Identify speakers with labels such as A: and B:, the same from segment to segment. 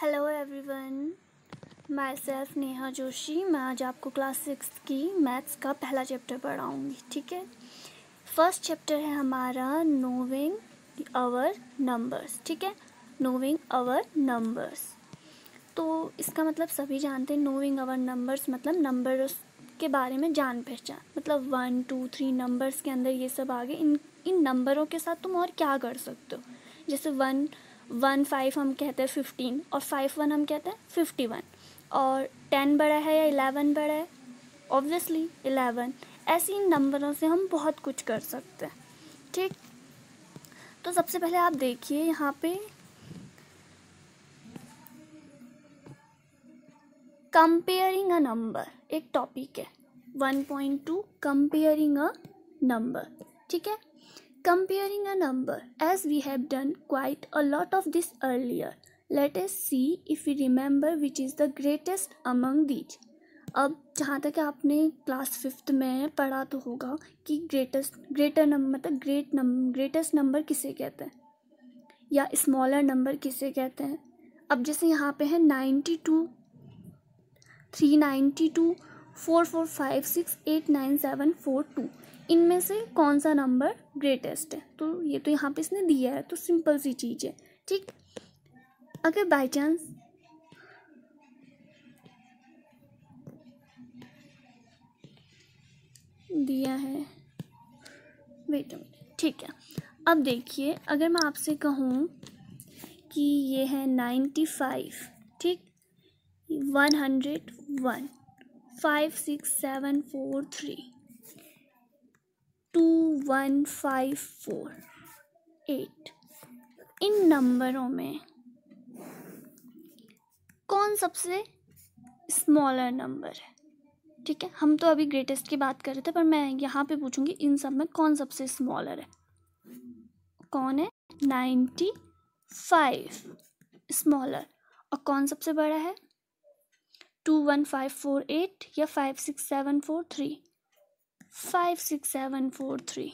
A: Hello everyone myself Neha Joshi मैं आज आपको क्लास सिक्स की मैथ्स का पहला चैप्टर पढ़ाऊँगी ठीक है फर्स्ट चैप्टर है हमारा नोविंग आवर नंबर्स ठीक है नोविंग आवर नंबर्स तो इसका मतलब सभी जानते हैं नोविंग आवर नंबर्स मतलब नंबर्स के बारे में जान पहचान मतलब वन टू थ्री नंबर्स के अंदर ये सब आ गए इन इन नंबरों के साथ तुम और क्या कर सकते हो जैसे वन वन फाइव हम कहते हैं फिफ्टीन और फाइव वन हम कहते हैं फिफ्टी वन और टेन बड़ा है या इलेवन बड़ा है ऑब्वियसली इलेवन ऐसे इन नंबरों से हम बहुत कुछ कर सकते हैं ठीक तो सबसे पहले आप देखिए यहाँ पे कंपेयरिंग अ नंबर एक टॉपिक है one point two comparing a number ठीक है comparing a number as we have done quite a lot of this earlier. Let us see if we remember which is the greatest among these. अब जहाँ तक आपने class fifth में पढ़ा तो होगा कि ग्रेटेस्ट ग्रेटर नंबर मतलब ग्रेट नंबर ग्रेटेस्ट नंबर किसे कहते हैं या स्मॉलर नंबर किसे कहते हैं अब जैसे यहाँ पे है ninety two three ninety two four four five six eight nine seven four two इनमें से कौन सा नंबर ग्रेटेस्ट है तो ये तो यहाँ पे इसने दिया है तो सिंपल सी चीज़ है ठीक अगर बाय चांस दिया है वेट ठीक है अब देखिए अगर मैं आपसे कहूँ कि ये है नाइन्टी फाइव ठीक one hundred one five six seven four three two one five four eight इन नंबरों में कौन सबसे स्मॉलर नंबर है ठीक है हम तो अभी ग्रेटेस्ट की बात कर रहे थे पर मैं यहाँ पे पूछूंगी इन सब में कौन सबसे स्मॉलर है कौन है नाइन्टी फाइव स्मॉलर और कौन सबसे बड़ा है two one five four eight या five six seven four three five six seven four three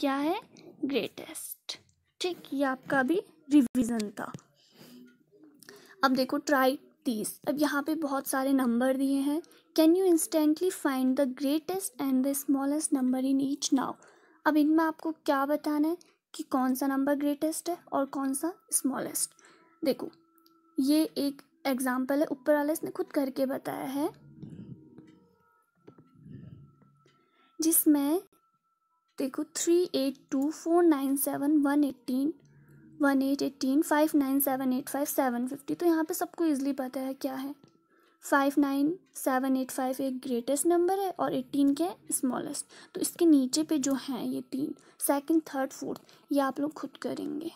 A: क्या है ग्रेटेस्ट ठीक ये आपका भी रिवीजन था अब देखो ट्राई तीस अब यहाँ पे बहुत सारे नंबर दिए हैं can you instantly find the greatest and the smallest number in each now अब इनमें आपको क्या बताना है कि कौन सा नंबर ग्रेटेस्ट है और कौन सा स्मॉलेस्ट देखो ये एक एग्ज़ाम्पल है ऊपर वाले इसने खुद करके बताया है जिसमें देखो three eight two four nine seven one eighteen one eight eighteen five nine seven eight five seven fifty तो यहाँ पे सबको ईजिली पता है क्या है five nine seven eight five एक ग्रेटेस्ट नंबर है और एट्टीन के स्मॉलेस्ट तो इसके नीचे पे जो हैं ये तीन सेकंड थर्ड फोर्थ ये आप लोग खुद करेंगे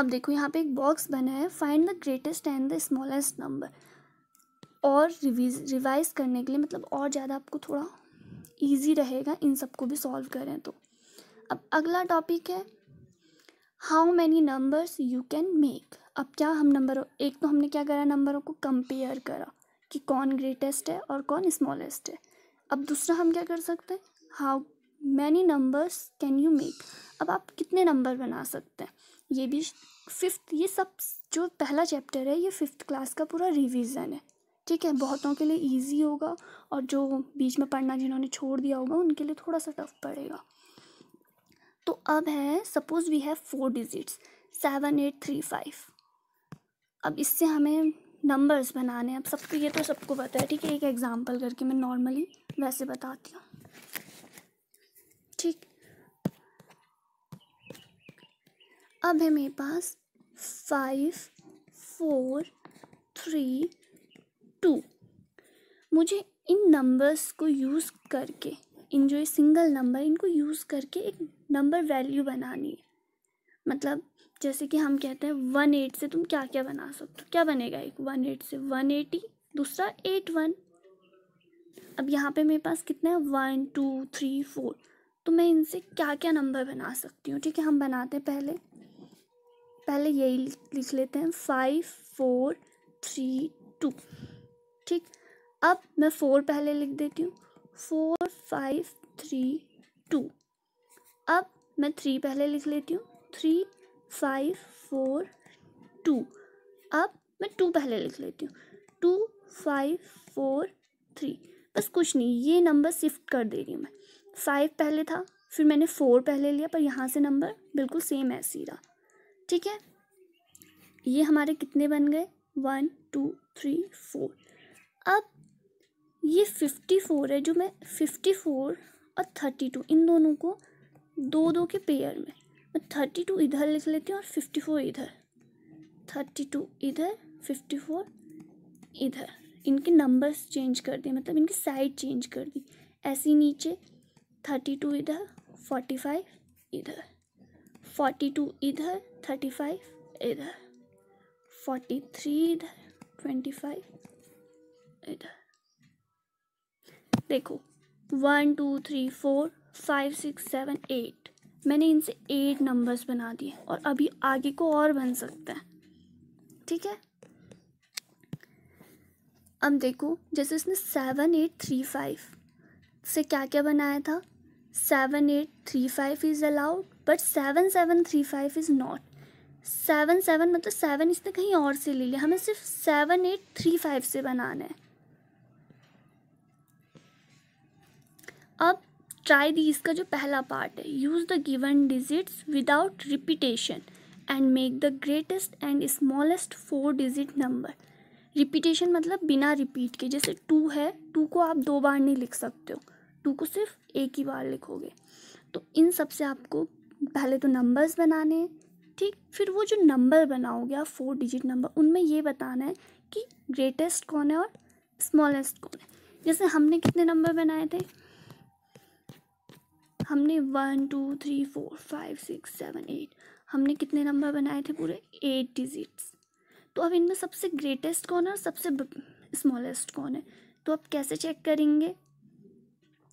A: अब देखो यहाँ पे एक बॉक्स बना है find the greatest and the smallest number और रिवाइज करने के लिए मतलब और ज़्यादा आपको थोड़ा ईजी रहेगा इन सबको भी सॉल्व करें तो अब अगला टॉपिक है how many numbers you can make अब क्या हम नंबरों एक तो हमने क्या करा नंबरों को कंपेयर करा कि कौन ग्रेटेस्ट है और कौन स्मॉलेस्ट है अब दूसरा हम क्या कर सकते हैं how many numbers can you make अब आप कितने नंबर बना सकते हैं ये भी फिफ्थ ये सब जो पहला चैप्टर है ये फिफ्थ क्लास का पूरा रिविज़न है ठीक है बहुतों के लिए ईजी होगा और जो बीच में पढ़ना जिन्होंने छोड़ दिया होगा उनके लिए थोड़ा सा टफ पड़ेगा तो अब है suppose we have four digits seven eight three five अब इससे हमें नंबर्स बनाने हैं अब सबको ये तो सबको पता है ठीक है एक एग्ज़ाम्पल करके मैं नॉर्मली वैसे बताती हूँ ठीक अब है मेरे पास फाइव फोर थ्री टू मुझे इन नंबर्स को यूज़ करके इन जो ये सिंगल नंबर इनको यूज़ करके एक नंबर वैल्यू बनानी है मतलब जैसे कि हम कहते हैं वन एट से तुम क्या क्या बना सकते हो क्या बनेगा एक वन एट से वन एटी दूसरा एट वन अब यहाँ पे मेरे पास कितना है वन टू थ्री फोर तो मैं इनसे क्या क्या नंबर बना सकती हूँ ठीक है हम बनाते हैं पहले पहले यही लिख लेते हैं फाइव फोर थ्री टू ठीक अब मैं फोर पहले लिख देती हूँ फोर फाइव थ्री टू अब मैं थ्री पहले लिख लेती हूँ थ्री फाइव फोर टू अब मैं टू पहले लिख लेती हूँ टू फाइव फोर थ्री बस कुछ नहीं ये नंबर शिफ्ट कर दे रही हूँ मैं फाइव पहले था फिर मैंने फोर पहले लिया पर यहाँ से नंबर बिल्कुल सेम ऐसे ही रहा ठीक है ये हमारे कितने बन गए वन टू थ्री फोर अब ये फिफ्टी फोर है जो मैं फिफ्टी फोर और थर्टी टू इन दोनों को दो दो के पेयर में मैं थर्टी टू इधर लिख लेती हूँ और फिफ्टी फोर इधर थर्टी टू इधर फिफ्टी फोर इधर इनके नंबर्स चेंज कर दिए मतलब इनकी साइड चेंज कर दी ऐसे नीचे थर्टी टू इधर फोर्टी फाइव इधर फोर्टी टू इधर थर्टी फाइव इधर फोर्टी थ्री इधर ट्वेंटी फाइव इधर देखो one two three four five six seven eight मैंने इनसे एट नंबर्स बना दिए और अभी आगे को और बन सकता है ठीक है अब देखो जैसे इसने सेवन एट थ्री फाइव से क्या क्या बनाया था seven eight three five is allowed but seven seven three five is not seven seven मतलब सेवन इसने कहीं और से ले लिया हमें सिर्फ सेवन एट थ्री फाइव से बनाना है ट्राई दी इसका जो पहला पार्ट है use the given digits without repetition and make the greatest and smallest four digit number repetition मतलब बिना रिपीट के जैसे टू है टू को आप दो बार नहीं लिख सकते हो टू को सिर्फ एक ही बार लिखोगे तो इन सब से आपको पहले तो नंबर्स बनाने हैं ठीक फिर वो जो नंबर बनाओगे आप फोर डिजिट नंबर उनमें ये बताना है कि ग्रेटेस्ट कौन है और स्मॉलेस्ट कौन है जैसे हमने कितने नंबर बनाए थे हमने one two three four five six seven eight हमने कितने नंबर बनाए थे पूरे एट डिजिट्स तो अब इनमें सबसे ग्रेटेस्ट कौन है और सबसे स्मॉलेस्ट कौन है तो आप कैसे चेक करेंगे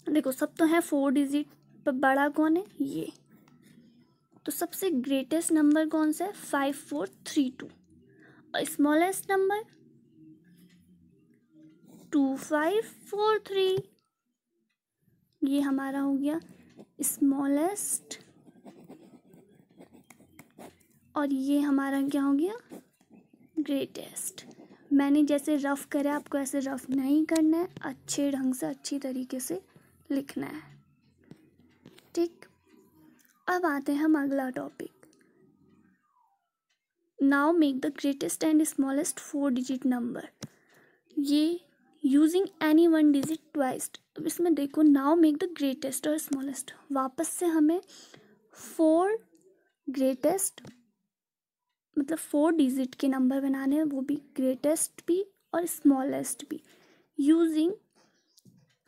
A: देखो सब तो हैं फोर डिजिट पर बड़ा कौन है ये तो सबसे ग्रेटेस्ट नंबर कौन सा है फाइव फोर थ्री टू और smallest number two five four three ये हमारा हो गया स्मॉलेस्ट और ये हमारा क्या हो गया ग्रेटेस्ट मैंने जैसे रफ़ करा आपको ऐसे रफ़ नहीं करना है अच्छे ढंग से अच्छी तरीके से लिखना है ठीक अब आते हैं हम अगला topic now make the greatest and smallest four digit number ये using any one digit twice अब इसमें देखो नाउ मेक द ग्रेटेस्ट और स्मॉलेस्ट वापस से हमें फोर ग्रेटेस्ट मतलब फोर डिजिट के नंबर बनाने हैं वो भी ग्रेटेस्ट भी और स्मॉलेस्ट भी यूजिंग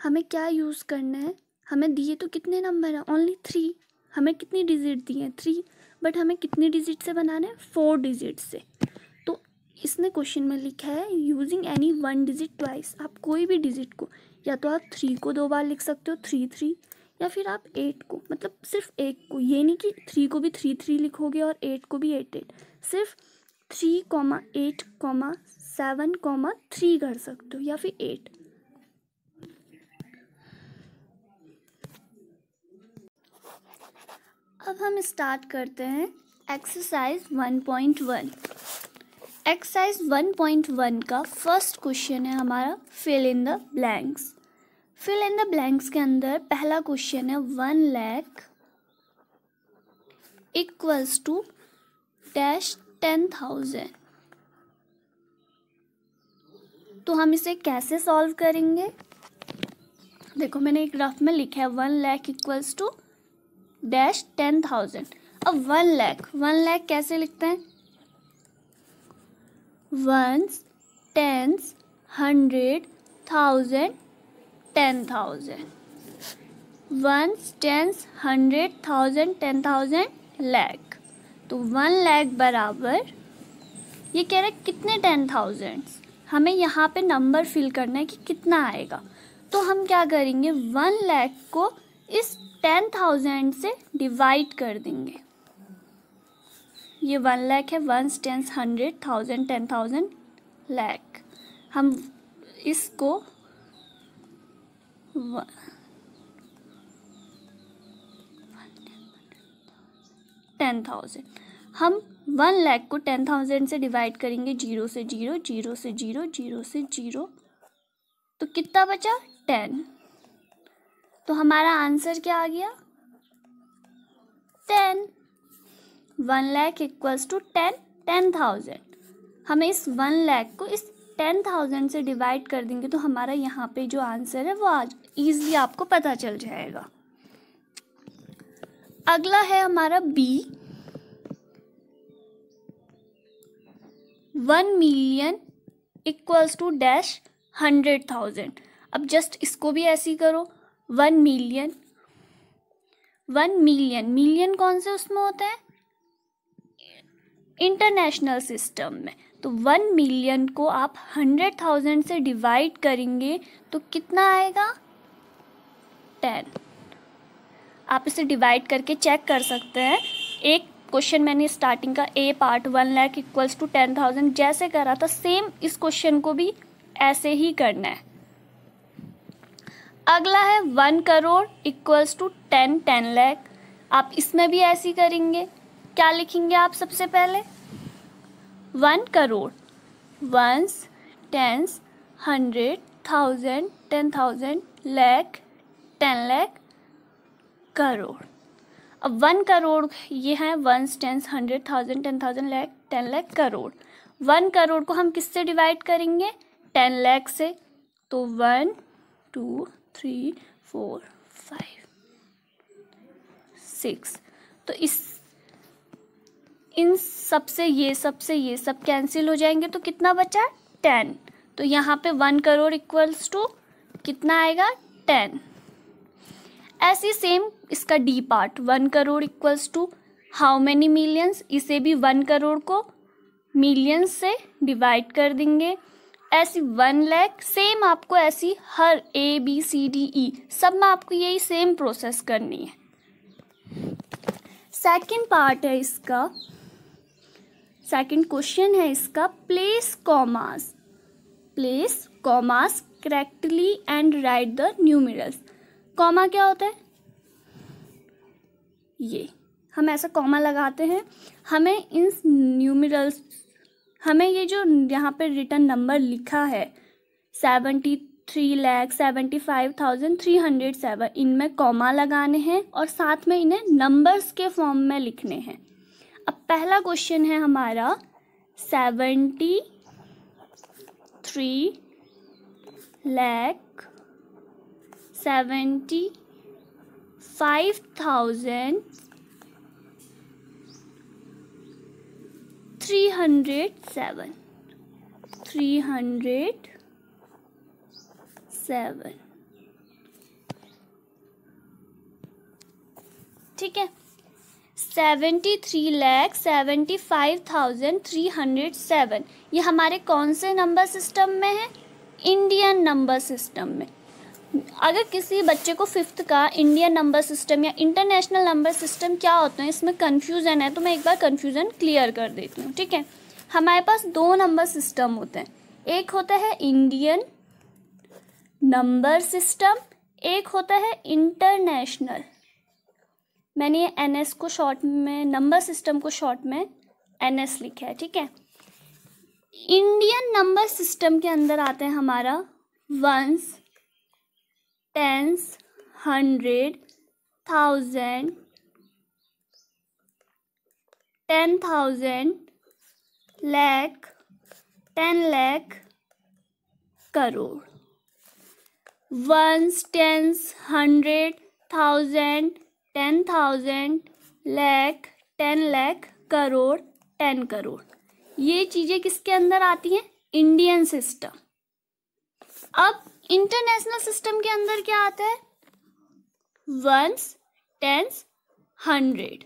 A: हमें क्या यूज़ करना है हमें दिए तो कितने नंबर हैं ओनली थ्री हमें कितनी डिजिट दिए हैं थ्री बट हमें कितने डिजिट से बनाने हैं फोर डिजिट से इसने क्वेश्चन में लिखा है using any one digit twice आप कोई भी डिजिट को या तो आप थ्री को दो बार लिख सकते हो थ्री थ्री या फिर आप एट को मतलब सिर्फ एक को ये नहीं कि थ्री को भी थ्री थ्री लिखोगे और एट को भी एट एट सिर्फ three comma eight comma seven comma three कर सकते हो या फिर एट अब हम स्टार्ट करते हैं exercise one point one exercise 1.1 का फर्स्ट क्वेश्चन है हमारा fill in the blanks fill in the blanks के अंदर पहला क्वेश्चन है one lakh equals to dash ten thousand तो हम इसे कैसे सॉल्व करेंगे देखो मैंने एक ग्राफ में लिखा है one lakh equals to dash ten thousand अब वन लैख वन लैख कैसे लिखते हैं ones tens hundred thousand ten thousand ones tens hundred thousand ten thousand lakh तो वन लैख बराबर ये कह रहा है कितने टेन थाउजेंड्स हमें यहाँ पे नंबर फिल करना है कि कितना आएगा तो हम क्या करेंगे वन लैख को इस टेन थाउजेंड से डिवाइड कर देंगे ये वन लैख है one tens hundred thousand ten thousand lakh हम इसको टेन थाउजेंड हम वन लैख को टेन थाउजेंड से डिवाइड करेंगे जीरो से जीरो जीरो से जीरो जीरो से जीरो तो कितना बचा टेन तो हमारा आंसर क्या आ गया ten one lakh equals to ten ten thousand हमें इस वन लैख को इस टेन थाउजेंड से डिवाइड कर देंगे तो हमारा यहाँ पे जो आंसर है वो आज ईजली आपको पता चल जाएगा अगला है हमारा B one million equals to dash hundred thousand अब जस्ट इसको भी ऐसी करो one million one million million कौन से उसमें होता है इंटरनेशनल सिस्टम में तो वन मिलियन को आप हंड्रेड थाउजेंड से डिवाइड करेंगे तो कितना आएगा टेन आप इसे डिवाइड करके चेक कर सकते हैं एक क्वेश्चन मैंने स्टार्टिंग का A part one lakh equals to ten thousand जैसे करा था सेम इस क्वेश्चन को भी ऐसे ही करना है अगला है one crore equals to ten ten lakh आप इसमें भी ही करेंगे क्या लिखेंगे आप सबसे पहले one crore ones tens hundred thousand ten thousand lakh ten lakh crore अब वन करोड़ ये हैं ones tens hundred thousand ten thousand lakh ten lakh crore one crore को हम किससे डिवाइड करेंगे टेन लैख से तो one two three four five six तो इस इन सब से ये सब से ये सब कैंसिल हो जाएंगे तो कितना बचा टेन तो यहाँ पे वन करोड़ इक्वल्स टू कितना आएगा टेन ऐसी सेम इसका D part one crore equals to how many millions इसे भी वन करोड़ को मिलियंस से डिवाइड कर देंगे ऐसी वन लैक सेम आपको ऐसी हर A B C D E सब में आपको यही सेम प्रोसेस करनी है सेकेंड पार्ट है इसका सेकंड क्वेश्चन है इसका place commas place commas correctly and write the numerals comma क्या होता है ये हम ऐसा कॉमा लगाते हैं हमें इन न्यूमिरल्स हमें ये जो यहाँ पर रिटर्न नंबर लिखा है seventy three lakh seventy five thousand three hundred seven इनमें कॉमा लगाने हैं और साथ में इन्हें नंबर्स के फॉर्म में लिखने हैं अब पहला क्वेश्चन है हमारा seventy three lakh seventy five thousand three hundred seven three hundred seven ठीक है seventy three lakh seventy five thousand three hundred seven ये हमारे कौन से नंबर सिस्टम में है इंडियन नंबर सिस्टम में अगर किसी बच्चे को फिफ्थ का इंडियन नंबर सिस्टम या इंटरनेशनल नंबर सिस्टम क्या होते हैं इसमें कन्फ्यूज़न है तो मैं एक बार कन्फ्यूज़न क्लियर कर देती हूँ ठीक है हमारे पास दो नंबर सिस्टम होते हैं एक होता है इंडियन नंबर सिस्टम एक होता है इंटरनेशनल मैंने एन एस को शॉर्ट में नंबर सिस्टम को शॉर्ट में एन एस लिखा है ठीक है इंडियन नंबर सिस्टम के अंदर आते हैं हमारा ones tens hundred thousand ten thousand lakh ten lakh crore ones tens hundred thousand ten thousand lakh ten lakh crore ten crore ये चीज़ें किसके अंदर आती हैं इंडियन सिस्टम अब इंटरनेशनल सिस्टम के अंदर क्या आता है ones tens hundred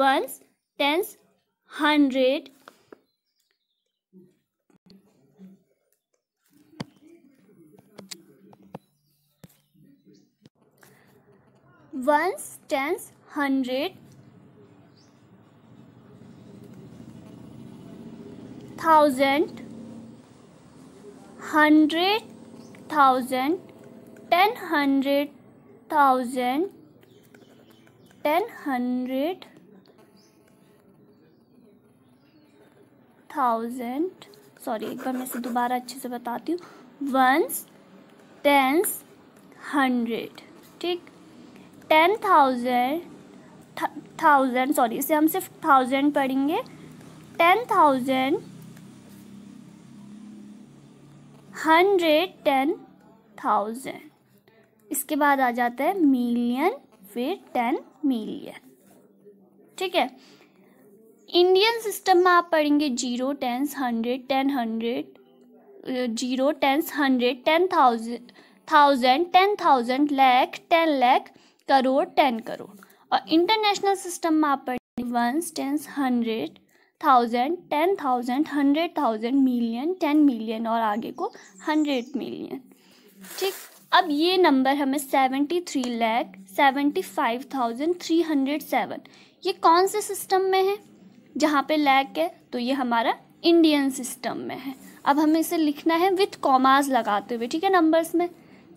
A: ones tens hundred ones tens hundred thousand hundred thousand ten hundred thousand ten hundred thousand sorry एक बार मैं इसे दोबारा अच्छे से बताती हूँ वंस टेंस हंड्रेड ठीक टेन थाउजेंड थाउजेंड सॉरी इसे हम सिर्फ थाउजेंड पढ़ेंगे ten thousand hundred ten thousand इसके बाद आ जाता है मिलियन फिर टेन मिलियन ठीक है इंडियन सिस्टम में आप पढ़ेंगे zero tens hundred ten hundred zero tens hundred ten thousand thousand ten thousand lakh ten lakh crore ten crore और इंटरनेशनल सिस्टम में आप पढ़ ones tens hundred thousand ten thousand hundred thousand million ten million और आगे को हंड्रेड मिलियन ठीक अब ये नंबर हमें seventy three lakh seventy five thousand three hundred seven ये कौन से सिस्टम में है जहाँ पे लैक है तो ये हमारा इंडियन सिस्टम में है अब हमें इसे लिखना है विथ कॉमास लगाते हुए ठीक है नंबर्स में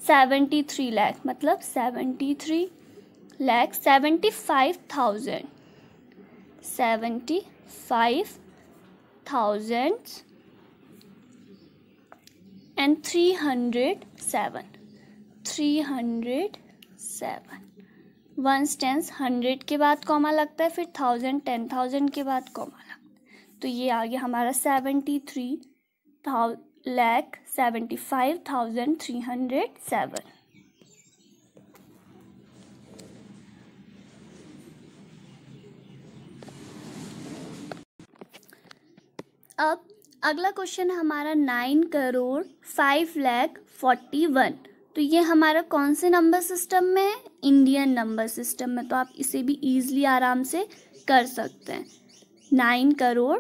A: सेवेंटी थ्री लैख मतलब seventy three lakh seventy five thousand seventy five thousand and three hundred seven three hundred seven ones tens hundred के बाद कॉमा लगता है फिर थाउजेंड टेन थाउजेंड के बाद कॉमा लगता है तो ये आ गया हमारा सेवेंटी थ्री थाउ lakh seventy five thousand three hundred seven अब अगला क्वेश्चन हमारा nine crore five lakh forty one तो ये हमारा कौन से नंबर सिस्टम में है इंडियन नंबर सिस्टम में तो आप इसे भी ईजिली आराम से कर सकते हैं nine crore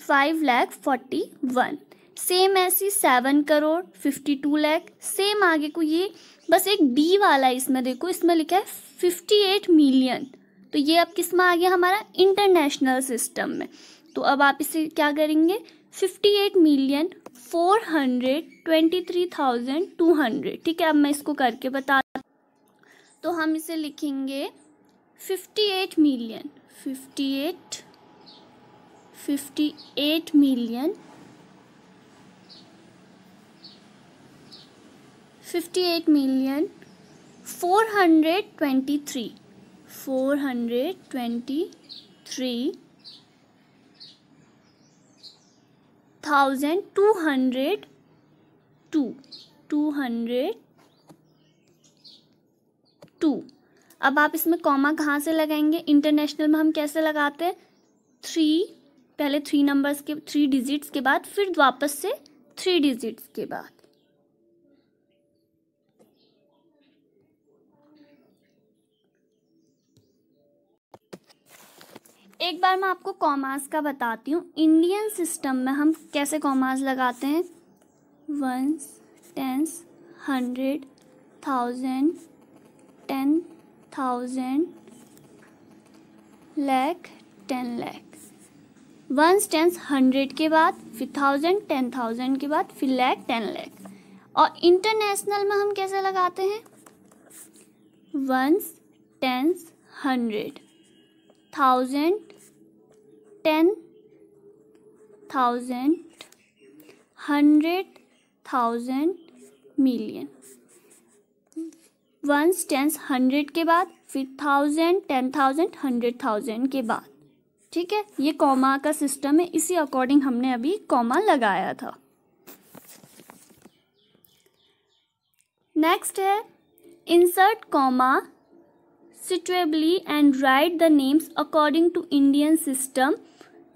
A: five lakh forty one same ऐसी seven crore fifty two lakh same आगे को ये बस एक डी वाला है इसमें देखो इसमें लिखा है फिफ्टी एट मिलियन तो ये अब किस में आ गया हमारा इंटरनेशनल सिस्टम में तो अब आप इसे क्या करेंगे fifty eight million four hundred twenty three thousand two hundred ठीक है अब मैं इसको करके बता तो हम इसे लिखेंगे fifty eight million fifty eight fifty eight million fifty eight million four hundred twenty three four hundred twenty three thousand two hundred two two hundred two अब आप इसमें कॉमा कहाँ से लगाएंगे इंटरनेशनल में हम कैसे लगाते हैं थ्री पहले थ्री नंबर्स के थ्री डिजिट्स के बाद फिर वापस से थ्री डिजिट्स के बाद एक बार मैं आपको कॉमास का बताती हूँ इंडियन सिस्टम में हम कैसे कॉमास लगाते हैं ones tens hundred thousand ten thousand lakh ten lakh ones tens hundred के बाद फिर थाउजेंड टेन थाउजेंड के बाद फिर लैख टेन लैख और इंटरनेशनल में हम कैसे लगाते हैं ones tens hundred thousand ten thousand hundred thousand million ones tens hundred के बाद फिर thousand ten thousand hundred thousand के बाद ठीक है ये कॉमा का सिस्टम है इसी अकॉर्डिंग हमने अभी कॉमा लगाया था नेक्स्ट है insert comma suitably and write the names according to Indian system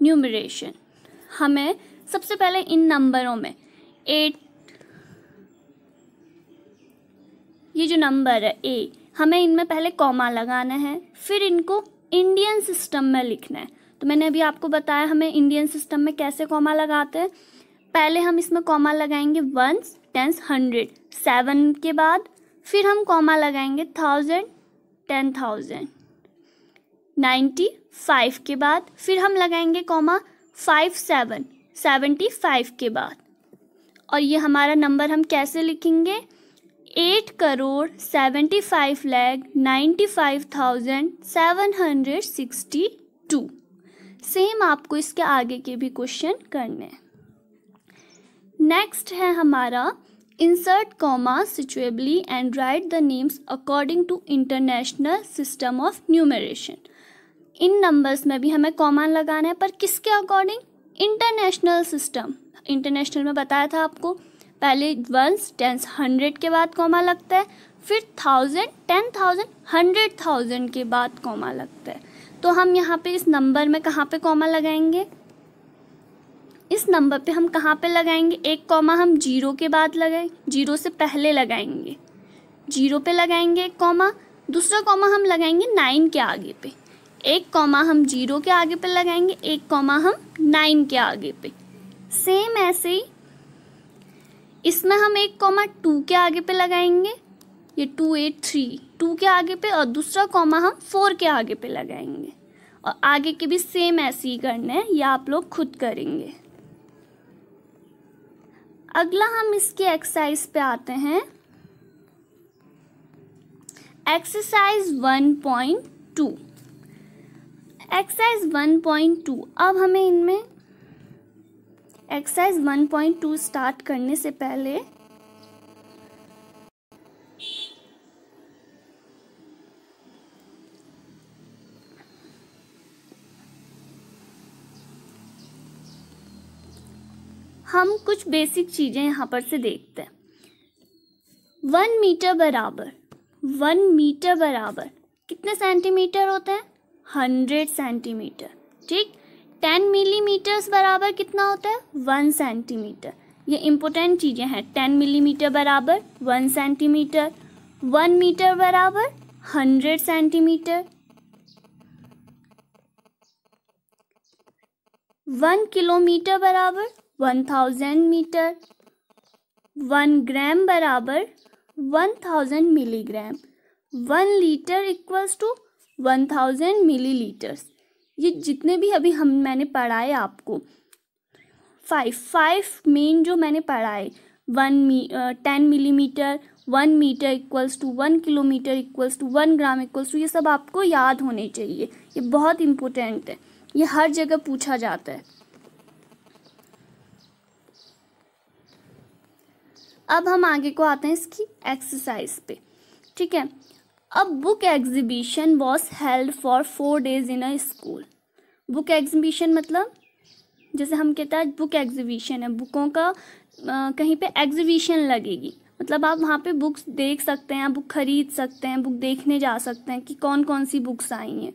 A: numeration हमें सबसे पहले इन नंबरों में एट ये जो नंबर है ए हमें इनमें पहले कॉमा लगाना है फिर इनको इंडियन सिस्टम में लिखना है तो मैंने अभी आपको बताया हमें इंडियन सिस्टम में कैसे कॉमा लगाते हैं पहले हम इसमें कॉमा लगाएंगे वंस टेंस हंड्रेड सेवन के बाद फिर हम कॉमा लगाएंगे thousand ten thousand ninety five के बाद फिर हम लगाएंगे comma five seven seventy five के बाद और ये हमारा नंबर हम कैसे लिखेंगे eight crore seventy five lakh ninety five thousand seven hundred sixty two same आपको इसके आगे के भी क्वेश्चन करने नेक्स्ट है हमारा insert comma suitably and write the names according to international system of numeration in numbers में भी हमें कॉमन लगाना है पर किसके अकॉर्डिंग इंटरनेशनल सिस्टम इंटरनेशनल में बताया था आपको पहले वंस टेंस हंड्रेड के बाद कॉमा लगता है फिर thousand ten thousand hundred thousand के बाद कॉमा लगता है तो हम यहाँ पे इस नंबर में कहाँ पे कॉमा लगाएंगे इस नंबर पे हम कहाँ पे लगाएंगे एक कॉमा हम जीरो के बाद लगाए जीरो से पहले लगाएंगे जीरो पे लगाएंगे एक कॉमा दूसरा कॉमा हम लगाएंगे नाइन के आगे पे एक कॉमा हम जीरो के आगे पे लगाएंगे एक कॉमा हम नाइन के आगे पे सेम ऐसे ही इसमें हम एक कॉमा टू के आगे पे लगाएंगे ये टू एट थ्री टू के आगे पे और दूसरा कॉमा हम फोर के आगे पे लगाएंगे और आगे के भी सेम ऐसे ही करने हैं ये आप लोग खुद करेंगे अगला हम इसके एक्सरसाइज पे आते हैं exercise one point two exercise 1.2 अब हमें इनमें एक्सरसाइज 1.2 स्टार्ट करने से पहले हम कुछ बेसिक चीज़ें यहां पर से देखते हैं वन मीटर बराबर वन मीटर बराबर कितने सेंटीमीटर होते हैं हंड्रेड सेंटीमीटर ठीक टेन मिलीमीटर्स बराबर कितना होता है वन सेंटीमीटर ये इंपॉर्टेंट चीज़ें हैं टेन मिलीमीटर बराबर वन सेंटीमीटर वन मीटर बराबर हंड्रेड सेंटीमीटर वन किलोमीटर बराबर one thousand metre one gram बराबर one thousand milligram one litre equals to one thousand millilitres ये जितने भी अभी हम मैंने पढ़ाए आपको फाइव फाइव मेन जो मैंने पढ़ाए one me ten millimetre one metre equals to one kilometre equals to one gram equals to ये सब आपको याद होने चाहिए ये बहुत इम्पोर्टेंट है ये हर जगह पूछा जाता है अब हम आगे को आते हैं इसकी एक्सरसाइज पे ठीक है A book exhibition was held for four days in a school. Book exhibition मतलब जैसे हम कहते हैं बुक एग्जीबिशन है बुकों का आ, कहीं पे एग्जीबिशन लगेगी मतलब आप वहाँ पे बुक्स देख सकते हैं आप बुक खरीद सकते हैं बुक देखने जा सकते हैं कि कौन कौन सी बुक्स आई हैं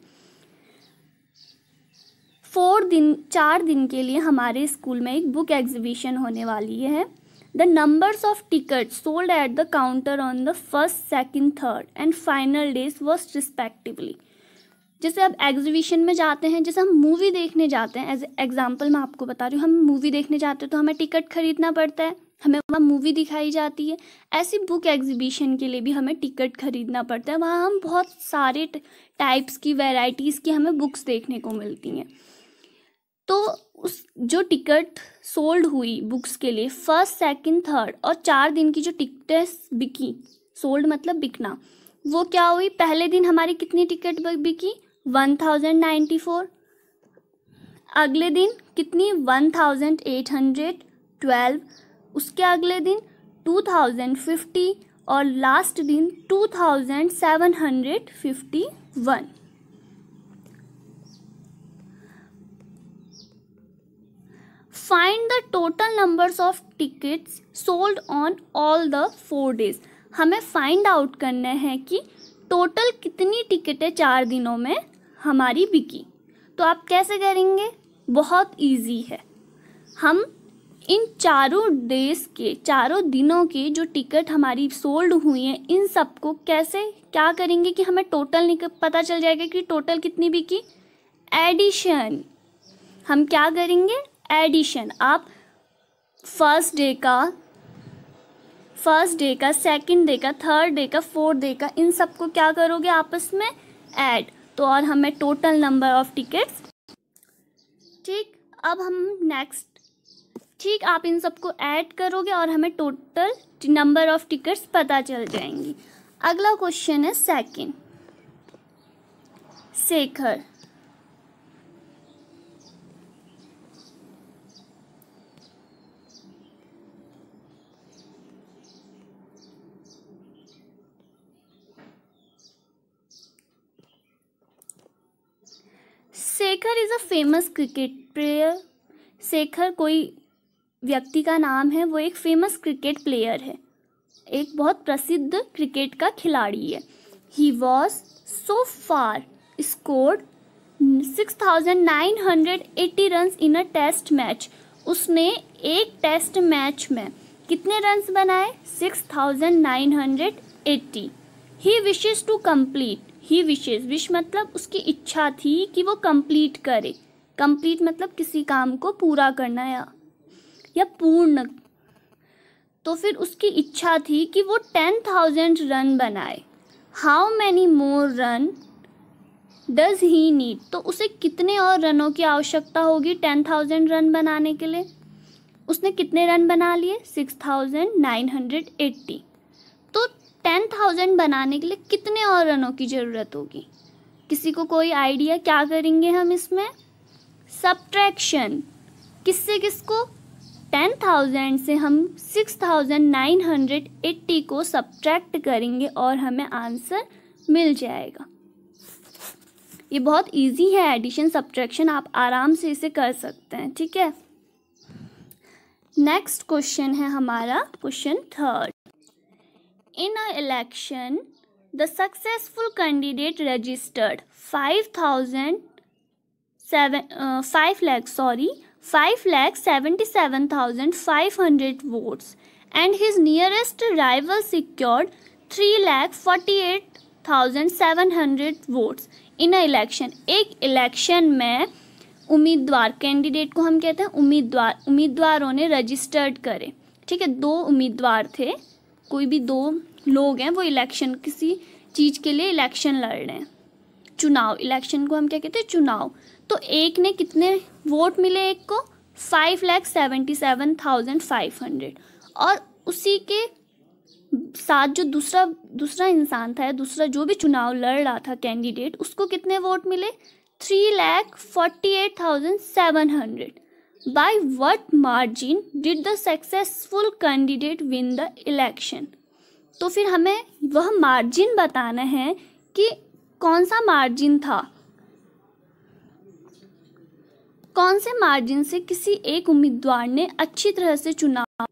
A: फोर दिन चार दिन के लिए हमारे स्कूल में एक बुक एग्जीबिशन होने वाली है The numbers of tickets sold at the counter on the first, second, third and final days was respectively. जैसे आप एग्जीबिशन में जाते हैं जैसे हम मूवी देखने जाते हैं एज एग्जाम्पल मैं आपको बता रही हूँ हम मूवी देखने जाते हैं तो हमें टिकट खरीदना पड़ता है हमें वहाँ मूवी दिखाई जाती है ऐसी बुक एग्जीबिशन के लिए भी हमें टिकट खरीदना पड़ता है वहाँ हम बहुत सारे टाइप्स की वेराइटीज़ की हमें बुक्स देखने को मिलती हैं तो उस जो टिकट सोल्ड हुई बुक्स के लिए फर्स्ट सेकंड थर्ड और चार दिन की जो टिकटें बिकी सोल्ड मतलब बिकना वो क्या हुई पहले दिन हमारी कितनी टिकट बिकी वन थाउजेंड नाइन्टी फोर अगले दिन कितनी one thousand eight hundred twelve उसके अगले दिन टू थाउजेंड फिफ्टी और लास्ट दिन two thousand seven hundred fifty one find the total numbers of tickets sold on all the four days हमें find out करना है कि टोटल कितनी टिकटें चार दिनों में हमारी बिकी तो आप कैसे करेंगे बहुत इजी है हम इन चारों डेज के चारों दिनों के जो टिकट हमारी सोल्ड हुई हैं इन सबको कैसे क्या करेंगे कि हमें टोटल निकल पता चल जाएगा कि टोटल कितनी बिकी एडिशन हम क्या करेंगे एडिशन आप फर्स्ट डे का फर्स्ट डे का सेकंड डे का थर्ड डे का फोर्थ डे का इन सबको क्या करोगे आपस में ऐड तो और हमें टोटल नंबर ऑफ टिकट्स ठीक अब हम नेक्स्ट ठीक आप इन सबको ऐड करोगे और हमें टोटल नंबर ऑफ टिकट्स पता चल जाएंगी अगला क्वेश्चन है second Shekhar Shekhar is a famous cricket player Shekhar कोई व्यक्ति का नाम है वो एक फेमस क्रिकेट प्लेयर है एक बहुत प्रसिद्ध क्रिकेट का खिलाड़ी है he was so far scored eighty run in a test match उसने एक टेस्ट मैच में कितने रन्स बनाए six thousand nine hundred eighty he wishes to complete he wishes wish मतलब उसकी इच्छा थी कि वो कंप्लीट करे कंप्लीट मतलब किसी काम को पूरा करना या या पूर्ण तो फिर उसकी इच्छा थी कि वो टेन थाउजेंड रन बनाए how many more run does he need तो उसे कितने और रनों की आवश्यकता होगी टेन थाउजेंड रन बनाने के लिए उसने कितने रन बना लिए six thousand nine hundred eighty ten thousand बनाने के लिए कितने और रनों की ज़रूरत होगी किसी को कोई आइडिया क्या करेंगे हम इसमें सब्ट्रैक्शन किससे किसको टेन थाउजेंड से हम six thousand nine hundred eighty को सब्ट्रैक्ट करेंगे और हमें आंसर मिल जाएगा ये बहुत इजी है एडिशन सब्ट्रैक्शन आप आराम से इसे कर सकते हैं ठीक है नेक्स्ट क्वेश्चन है हमारा question third in a election, the successful candidate registered 5,000 seven uh, 5 lakh sorry 5 lakh 77500 votes and his nearest rival secured 3 lakh 48700 votes in a election ek election mein उम्मीदवार कैंडिडेट को हम कहते हैं उम्मीदवार उम्मीदवारों ने रजिस्टर्ड करे ठीक है दो उम्मीदवार थे कोई भी दो लोग हैं वो इलेक्शन किसी चीज़ के लिए इलेक्शन लड़ रहे हैं चुनाव इलेक्शन को हम क्या कहते हैं चुनाव तो एक ने कितने वोट मिले एक को five lakh seventy seven thousand five hundred और उसी के साथ जो दूसरा दूसरा इंसान था दूसरा जो भी चुनाव लड़ रहा था कैंडिडेट उसको कितने वोट मिले three lakh forty eight thousand seven hundred By what margin did the successful candidate win the election? तो फिर हमें वह मार्जिन बताना है कि कौन सा मार्जिन था कौन से मार्जिन से किसी एक उम्मीदवार ने अच्छी तरह से चुनाव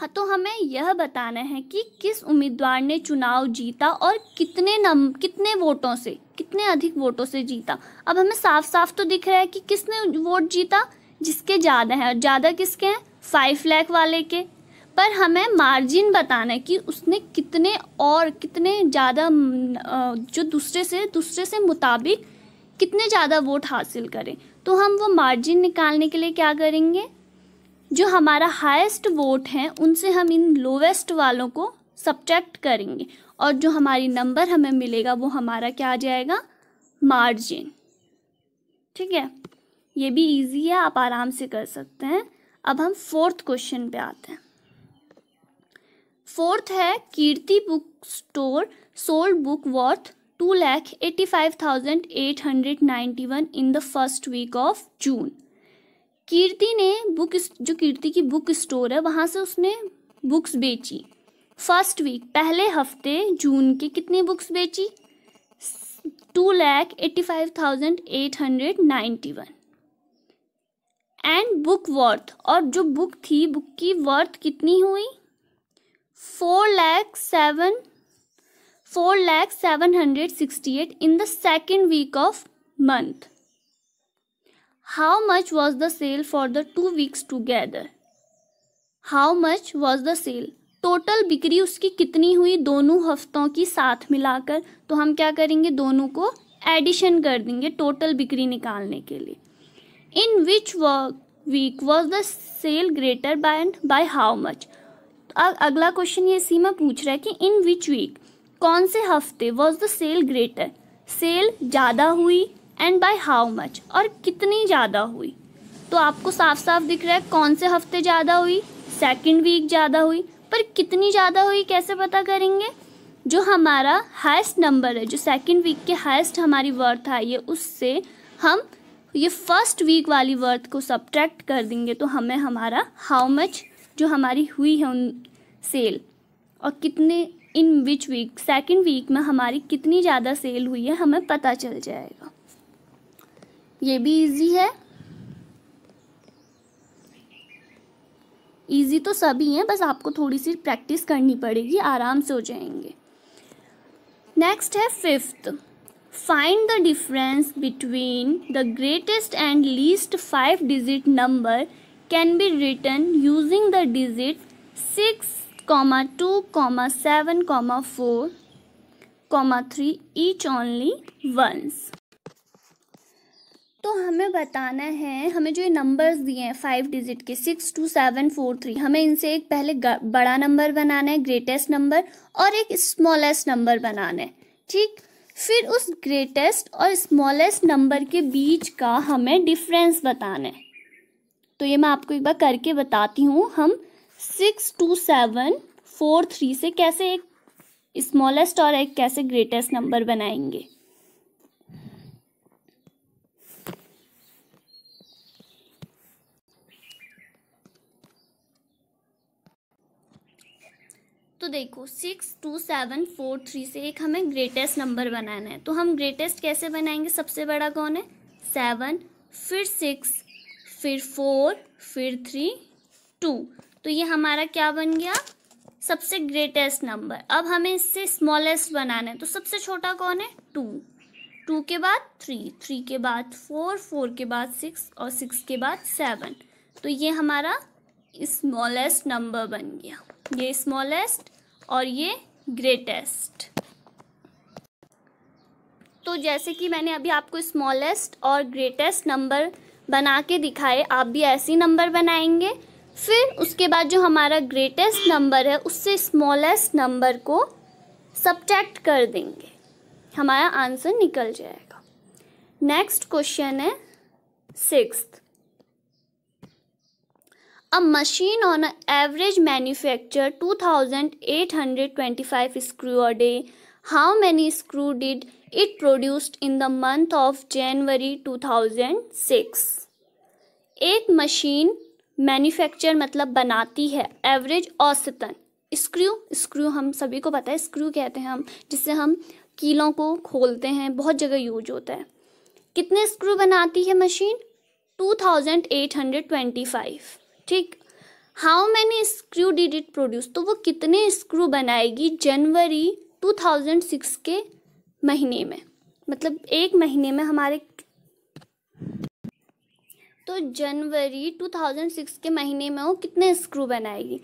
A: हाँ तो हमें यह बताना है कि किस उम्मीदवार ने चुनाव जीता और कितने नम कितने वोटों से कितने अधिक वोटों से जीता अब हमें साफ साफ तो दिख रहा है कि किसने वोट जीता जिसके ज़्यादा हैं और ज़्यादा किसके हैं फाइव लैख वाले के पर हमें मार्जिन बताना है कि उसने कितने और कितने ज़्यादा जो दूसरे से दूसरे से मुताबिक कितने ज़्यादा वोट हासिल करें तो हम वो मार्जिन निकालने के लिए क्या करेंगे जो हमारा हाईएस्ट वोट हैं उनसे हम इन लोवेस्ट वालों को सब्ट्रैक्ट करेंगे और जो हमारी नंबर हमें मिलेगा वो हमारा क्या आ जाएगा मार्जिन ठीक है ये भी इजी है आप आराम से कर सकते हैं अब हम फोर्थ क्वेश्चन पे आते हैं फोर्थ है Kirti book store sold book worth two lakh eighty five thousand eight hundred ninety one in the first week of June Kirti ने बुक जो कीर्ति की बुक स्टोर है वहाँ से उसने बुक्स बेची फर्स्ट वीक पहले हफ्ते जून के कितनी बुक्स बेची two lakh eighty five thousand eight hundred ninety one and book worth और जो बुक थी बुक की वर्थ कितनी हुई four lakh seven four lakh seven hundred sixty eight in the second week of month how much was the sale for the two weeks together how much was the sale total बिक्री उसकी कितनी हुई दोनों हफ्तों की साथ मिलाकर तो हम क्या करेंगे दोनों को एडिशन कर देंगे टोटल बिक्री निकालने के लिए in which week was the sale greater by by how much अगला क्वेश्चन ये सीमा पूछ रहा है कि इन विच वीक कौन से हफ्ते was the sale greater sale ज़्यादा हुई एंड बाय हाउ मच और कितनी ज़्यादा हुई तो आपको साफ साफ दिख रहा है कौन से हफ्ते ज़्यादा हुई सेकेंड वीक ज़्यादा हुई पर कितनी ज़्यादा हुई कैसे पता करेंगे जो हमारा हाइस्ट नंबर है जो सेकेंड वीक के हाइस्ट हमारी वर्थ आई है उससे हम तो ये फर्स्ट वीक वाली वर्थ को सब्ट्रैक्ट कर देंगे तो हमें हमारा हाउ मच जो हमारी हुई है उन सेल और कितने in which week second week में हमारी कितनी ज़्यादा सेल हुई है हमें पता चल जाएगा ये भी इजी है इजी तो सभी हैं बस आपको थोड़ी सी प्रैक्टिस करनी पड़ेगी आराम से हो जाएंगे नेक्स्ट है fifth Find the difference between the greatest and least 5 digit number can be written using the digits 6, 2, 7, 4, 3 each only once. तो हमें बताना है हमें जो ये नंबर्स दिए हैं फाइव डिजिट के six two seven four three हमें इनसे एक पहले बड़ा नंबर बनाना है ग्रेटेस्ट नंबर और एक स्मॉलेस्ट नंबर बनाना है ठीक फिर उस ग्रेटेस्ट और स्मॉलेस्ट नंबर के बीच का हमें डिफरेंस बताना है तो ये मैं आपको एक बार करके बताती हूँ हम six two seven four three से कैसे एक स्मॉलेस्ट और एक कैसे ग्रेटेस्ट नंबर बनाएंगे तो देखो six two seven four three से एक हमें ग्रेटेस्ट नंबर बनाना है तो हम ग्रेटेस्ट कैसे बनाएंगे सबसे बड़ा कौन है सेवन फिर सिक्स फिर फोर फिर थ्री टू तो ये हमारा क्या बन गया सबसे ग्रेटेस्ट नंबर अब हमें इससे स्मॉलेस्ट बनाना है तो सबसे छोटा कौन है टू टू के बाद थ्री थ्री के बाद फोर फोर के बाद सिक्स और सिक्स के बाद सेवन तो ये हमारा स्मॉलेस्ट नंबर बन गया ये स्मॉलेस्ट और ये ग्रेटेस्ट तो जैसे कि मैंने अभी आपको स्मॉलेस्ट और ग्रेटेस्ट नंबर बना के दिखाए आप भी ऐसे ही नंबर बनाएंगे फिर उसके बाद जो हमारा ग्रेटेस्ट नंबर है उससे स्मॉलेस्ट नंबर को सब्ट्रैक्ट कर देंगे हमारा आंसर निकल जाएगा नेक्स्ट क्वेश्चन है sixth A machine on an average manufacture 2825 screw a day. How many screw did it the in the month of January 2006? एक मशीन मैन्युफैक्चर मतलब बनाती है एवरेज औसतन स्क्रू स्क्रू हम सभी को पता है स्क्रू कहते हैं हम जिससे हम कीलों को खोलते हैं बहुत जगह यूज होता है कितने स्क्रू बनाती है machine two thousand eight hundred twenty five ठीक how many screw did it produce तो वो कितने स्क्रू बनाएगी जनवरी 2006 के महीने में मतलब एक महीने में हमारे तो जनवरी 2006 के महीने में वो कितने स्क्रू बनाएगी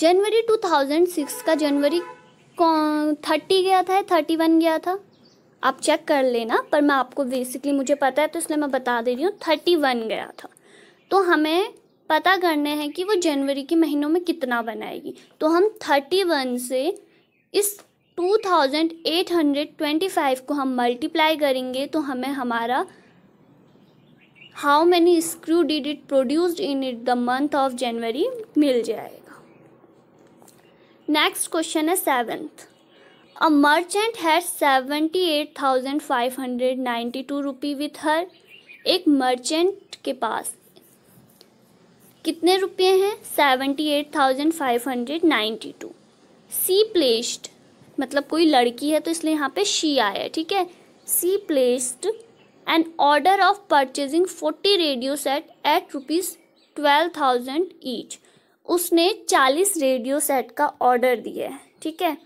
A: जनवरी 2006 का जनवरी कौन थर्टी गया था थर्टी वन गया था आप चेक कर लेना पर मैं आपको बेसिकली मुझे पता है तो इसलिए मैं बता दे रही हूँ थर्टी वन गया था तो हमें पता करना है कि वो जनवरी के महीनों में कितना बनाएगी तो हम थर्टी वन से इस two thousand eight hundred twenty five को हम मल्टीप्लाई करेंगे तो हमें हमारा how many screw did it produced in it the month of January मिल जाएगा नेक्स्ट क्वेश्चन है seventh a merchant has seventy eight thousand five hundred ninety two rupee with her एक मर्चेंट के पास कितने रुपये हैं seventy eight thousand five hundred ninety two she placed मतलब कोई लड़की है तो इसलिए यहाँ पे शी आया ठीक है she placed an order of purchasing forty radio set at rupees twelve thousand each उसने चालीस रेडियो सेट का ऑर्डर दिया है ठीक है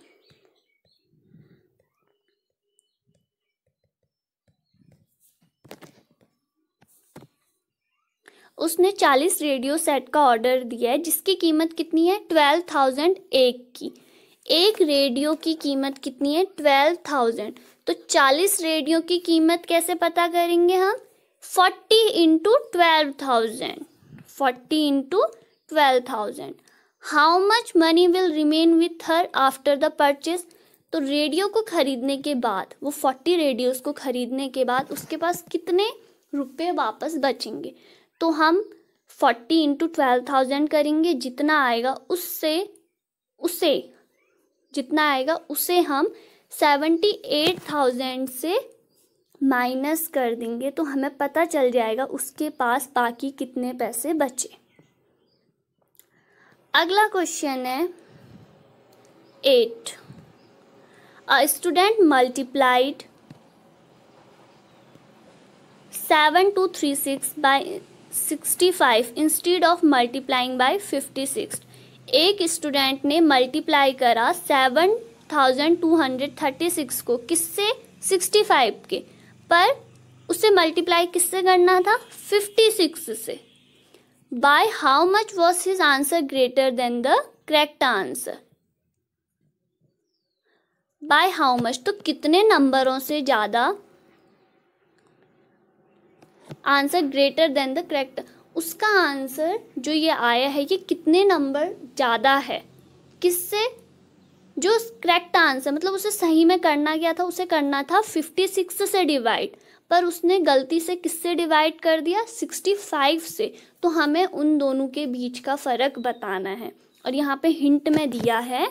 A: उसने 40 रेडियो सेट का ऑर्डर दिया है जिसकी कीमत कितनी है ट्वेल्व थाउजेंड एक की एक रेडियो की कीमत कितनी है ट्वेल्व थाउजेंड तो चालीस रेडियो की कीमत कैसे पता करेंगे हम forty into twelve thousand forty into twelve thousand how much money will remain with her after the purchase तो रेडियो को खरीदने के बाद वो फोर्टी रेडियोस को खरीदने के बाद उसके पास कितने रुपए वापस बचेंगे तो हम फोर्टी इंटू ट्वेल्व थाउजेंड करेंगे जितना आएगा उससे उसे जितना आएगा उसे हम सेवेंटी एट थाउजेंड से माइनस कर देंगे तो हमें पता चल जाएगा उसके पास बाकी कितने पैसे बचे अगला क्वेश्चन है eight a student multiplied seven two three six by sixty five instead of multiplying by fifty six एक स्टूडेंट ने मल्टीप्लाई करा seven thousand two hundred thirty six को किससे सिक्सटी फाइव के पर उसे मल्टीप्लाई किससे करना था फिफ्टी सिक्स से by how much was his answer greater than the correct answer by how much तो कितने नंबरों से ज़्यादा answer greater than the correct उसका आंसर जो ये आया है ये कितने नंबर ज़्यादा है किससे जो करेक्ट आंसर मतलब उसे सही में करना क्या था उसे करना था फिफ्टी सिक्स से डिवाइड पर उसने गलती से किससे डिवाइड कर दिया सिक्सटी फाइव से तो हमें उन दोनों के बीच का फ़र्क बताना है और यहाँ पे हिंट में दिया है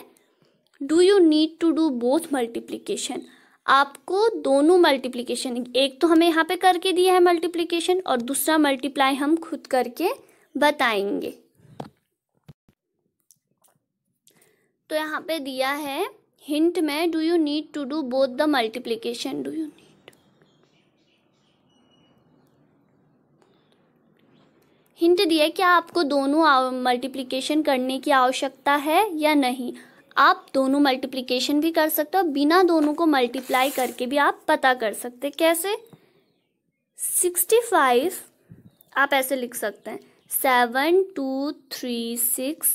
A: do you need to do both multiplication आपको दोनों मल्टीप्लीकेशन एक तो हमें यहाँ पे करके दिया है मल्टीप्लीकेशन और दूसरा मल्टीप्लाई हम खुद करके बताएंगे तो यहाँ पे दिया है हिंट में do you need to do both the multiplication do you need hint दिया क्या आपको दोनों मल्टीप्लीकेशन करने की आवश्यकता है या नहीं आप दोनों मल्टीप्लिकेशन भी कर सकते हो बिना दोनों को मल्टीप्लाई करके भी आप पता कर सकते कैसे सिक्सटी फाइव आप ऐसे लिख सकते हैं seven two three six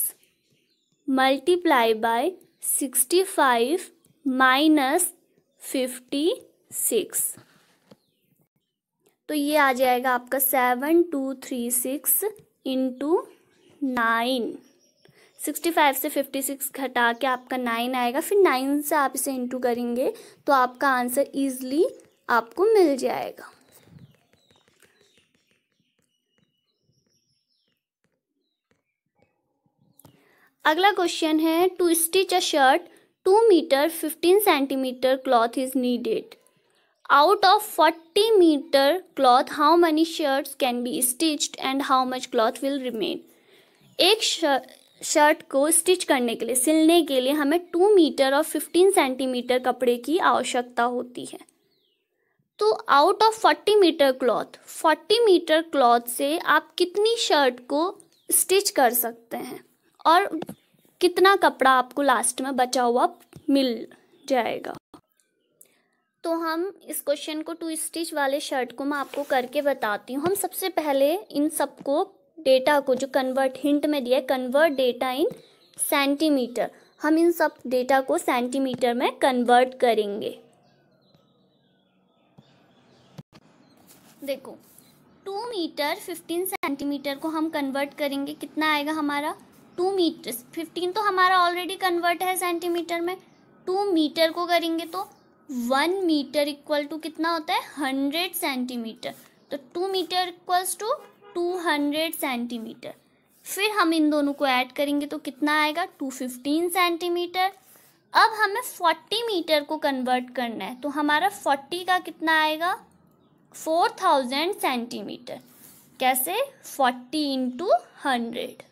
A: multiply by sixty five minus fifty six तो ये आ जाएगा आपका seven two three six into nine sixty five से फिफ्टी सिक्स घटा के आपका नाइन आएगा फिर नाइन से आप इसे इंटू करेंगे तो आपका आंसर ईजली आपको मिल जाएगा अगला क्वेश्चन है to stitch a shirt two metre fifteen centimetre cloth is needed out of forty metre cloth how many shirts can be stitched and how much cloth will remain एक shirt को stitch करने के लिए सिलने के लिए हमें टू मीटर और फिफ्टीन सेंटीमीटर कपड़े की आवश्यकता होती है तो out of forty metre cloth forty metre cloth से आप कितनी शर्ट को स्टिच कर सकते हैं और कितना कपड़ा आपको लास्ट में बचा हुआ मिल जाएगा तो हम इस क्वेश्चन को टू स्टिच वाले शर्ट को मैं आपको करके बताती हूँ हम सबसे पहले इन सबको डेटा को जो कन्वर्ट हिंट में दिया है कन्वर्ट डेटा इन सेंटीमीटर हम इन सब डेटा को सेंटीमीटर में कन्वर्ट करेंगे देखो टू मीटर फिफ्टीन सेंटीमीटर को हम कन्वर्ट करेंगे कितना आएगा हमारा टू मीटर फिफ्टीन तो हमारा ऑलरेडी कन्वर्ट है सेंटीमीटर में टू मीटर को करेंगे तो वन मीटर इक्वल टू कितना होता है हंड्रेड सेंटीमीटर तो two metre equals to 200 centimetre फिर हम इन दोनों को ऐड करेंगे तो कितना आएगा 215 सेंटीमीटर अब हमें 40 मीटर को कन्वर्ट करना है तो हमारा 40 का कितना आएगा 4000 सेंटीमीटर कैसे 40 इंटू हंड्रेड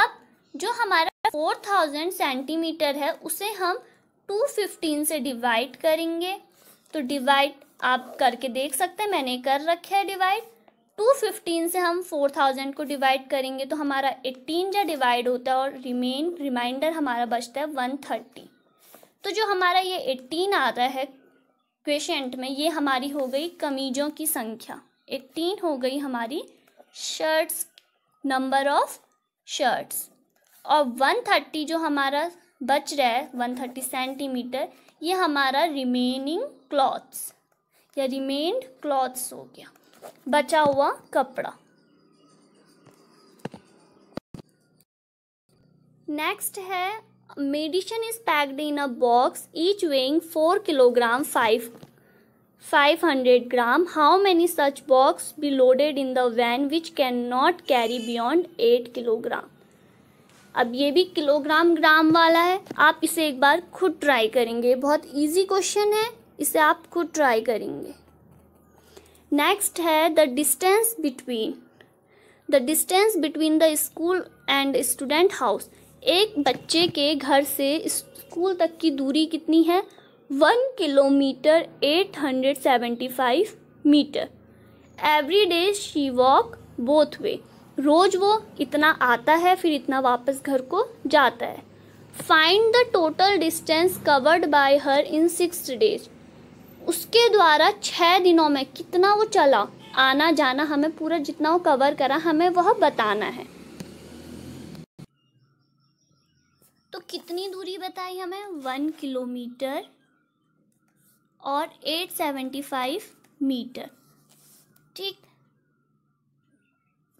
A: अब जो हमारा 4000 सेंटीमीटर है उसे हम 215 से डिवाइड करेंगे तो डिवाइड आप करके देख सकते हैं मैंने कर रखा है डिवाइड टू फिफ्टीन से हम फोर थाउजेंड को डिवाइड करेंगे तो हमारा एट्टीन जो डिवाइड होता है और रिमेन रिमाइंडर हमारा बचता है वन थर्टी तो जो हमारा ये एट्टीन आता है क्वेशेंट में ये हमारी हो गई कमीजों की संख्या एट्टीन हो गई हमारी शर्ट्स नंबर ऑफ शर्ट्स और वन थर्टी जो हमारा बच रहा है वन थर्टी सेंटीमीटर ये हमारा रिमेनिंग क्लॉथ्स या रिमेन्ड क्लॉथ्स हो गया बचा हुआ कपड़ा नेक्स्ट है medicine is packed in a box each weighing four kilogram five five hundred gram how many such box be loaded in the van which can not carry beyond eight kilogram अब ये भी kilogram gram वाला है आप इसे एक बार खुद try करेंगे बहुत इजी क्वेश्चन है इसे आप खुद ट्राई करेंगे नेक्स्ट है the distance between the distance between the school and student house एक बच्चे के घर से स्कूल तक की दूरी कितनी है one kilometre eight hundred seventy five metre every day she walk both way रोज़ वो इतना आता है फिर इतना वापस घर को जाता है find the total distance covered by her in six days उसके द्वारा छः दिनों में कितना वो चला आना जाना हमें पूरा जितना वो कवर करा हमें वह बताना है तो कितनी दूरी बताई हमें वन किलोमीटर और एट सेवेंटी फाइव मीटर ठीक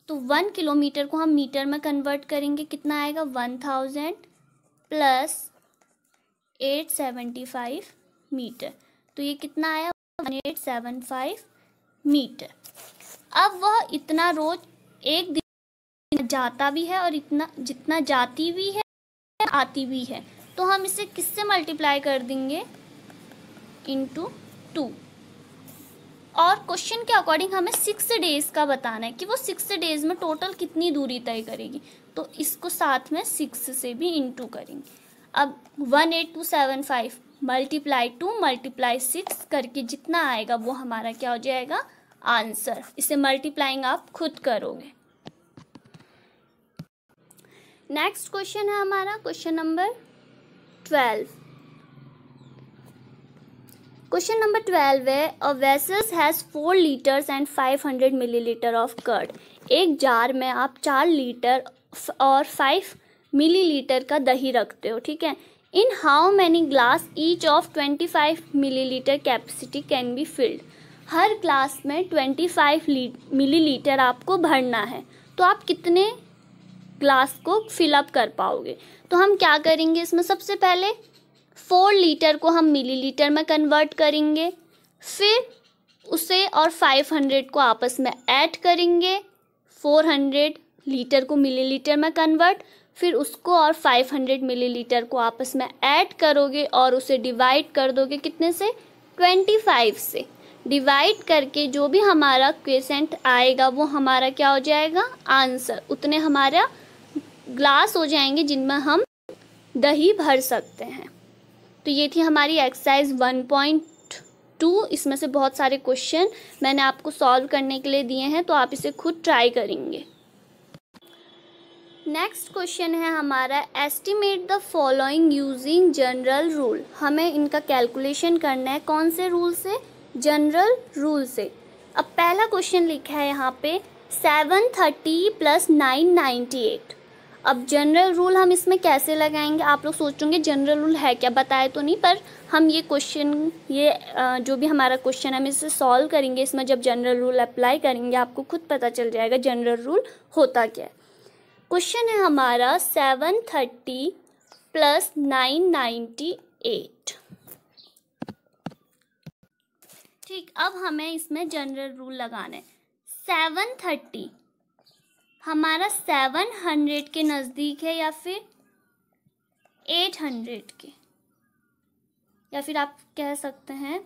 A: तो वन किलोमीटर को हम मीटर में कन्वर्ट करेंगे कितना आएगा one thousand plus eight seventy five metre तो ये कितना आया one eight seven five metre अब वह इतना रोज एक दिन जाता भी है और इतना जितना जाती भी है आती भी है तो हम इसे किससे मल्टीप्लाई कर देंगे इंटू टू और क्वेश्चन के अकॉर्डिंग हमें सिक्स डेज का बताना है कि वो सिक्स डेज में टोटल कितनी दूरी तय करेगी तो इसको साथ में सिक्स से भी इंटू करेंगे अब one eight two seven five multiply two multiply six करके जितना आएगा वो हमारा क्या हो जाएगा आंसर इसे मल्टीप्लाइंग आप खुद करोगे नेक्स्ट क्वेश्चन है हमारा question number twelve question number twelve है a vessels has four litres and five hundred millilitre of curd एक जार में आप चार लीटर और फाइव मिली लीटर का दही रखते हो ठीक है in how many glass each of twenty five millilitre capacity can be filled हर ग्लास में ट्वेंटी फाइव मिली लीटर आपको भरना है तो आप कितने ग्लास को फिलअप कर पाओगे तो हम क्या करेंगे इसमें सबसे पहले फोर लीटर को हम मिली लीटर में कन्वर्ट करेंगे फिर उसे और फाइव हंड्रेड को आपस में ऐड करेंगे फोर हंड्रेड लीटर को मिली लीटर में कन्वर्ट फिर उसको और 500 मिलीलीटर को आपस में ऐड करोगे और उसे डिवाइड कर दोगे कितने से 25 से डिवाइड करके जो भी हमारा क्वेसेंट आएगा वो हमारा क्या हो जाएगा आंसर उतने हमारा ग्लास हो जाएंगे जिनमें हम दही भर सकते हैं तो ये थी हमारी एक्सरसाइज वन पॉइंट टू इसमें से बहुत सारे क्वेश्चन मैंने आपको सॉल्व करने के लिए दिए हैं तो आप इसे खुद ट्राई करेंगे नेक्स्ट क्वेश्चन है हमारा estimate the following using general rule हमें इनका कैलकुलेशन करना है कौन से रूल से जनरल रूल से अब पहला क्वेश्चन लिखा है यहाँ पे seven thirty plus nine ninety eight अब जनरल रूल हम इसमें कैसे लगाएंगे आप लोग सोचोगे जनरल रूल है क्या बताए तो नहीं पर हम ये क्वेश्चन ये जो भी हमारा क्वेश्चन है हम इसे सॉल्व करेंगे इसमें जब जनरल रूल अप्लाई करेंगे आपको खुद पता चल जाएगा जनरल रूल होता क्या है क्वेश्चन है हमारा seven thirty plus nine ninety eight ठीक अब हमें इसमें जनरल रूल लगाना है सेवन थर्टी हमारा सेवन हंड्रेड के नज़दीक है या फिर एट हंड्रेड के या फिर आप कह सकते हैं